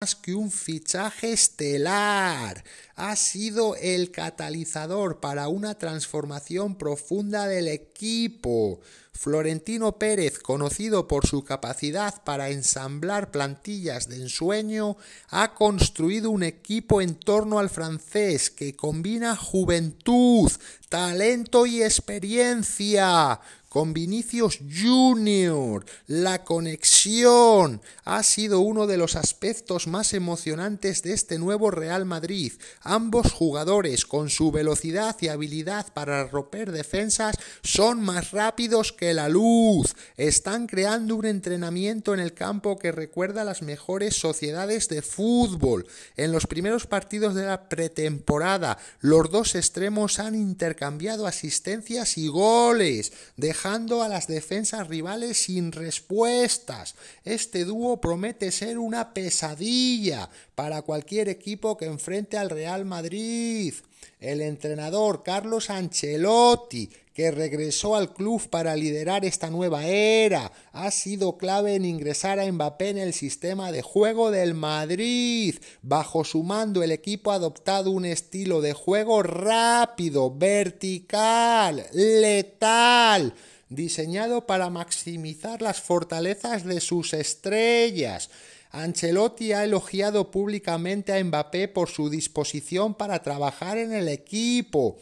más que un fichaje estelar. Ha sido el catalizador para una transformación profunda del equipo. Florentino Pérez, conocido por su capacidad para ensamblar plantillas de ensueño, ha construido un equipo en torno al francés que combina juventud, talento y experiencia con Vinicius Junior. La conexión ha sido uno de los aspectos más emocionantes de este nuevo Real Madrid. Ambos jugadores, con su velocidad y habilidad para romper defensas, son más rápidos que la luz. Están creando un entrenamiento en el campo que recuerda a las mejores sociedades de fútbol. En los primeros partidos de la pretemporada, los dos extremos han intercambiado asistencias y goles dejando a las defensas rivales sin respuestas. Este dúo promete ser una pesadilla para cualquier equipo que enfrente al Real Madrid. El entrenador Carlos Ancelotti, que regresó al club para liderar esta nueva era, ha sido clave en ingresar a Mbappé en el sistema de juego del Madrid. Bajo su mando el equipo ha adoptado un estilo de juego rápido, vertical, letal diseñado para maximizar las fortalezas de sus estrellas. Ancelotti ha elogiado públicamente a Mbappé por su disposición para trabajar en el equipo.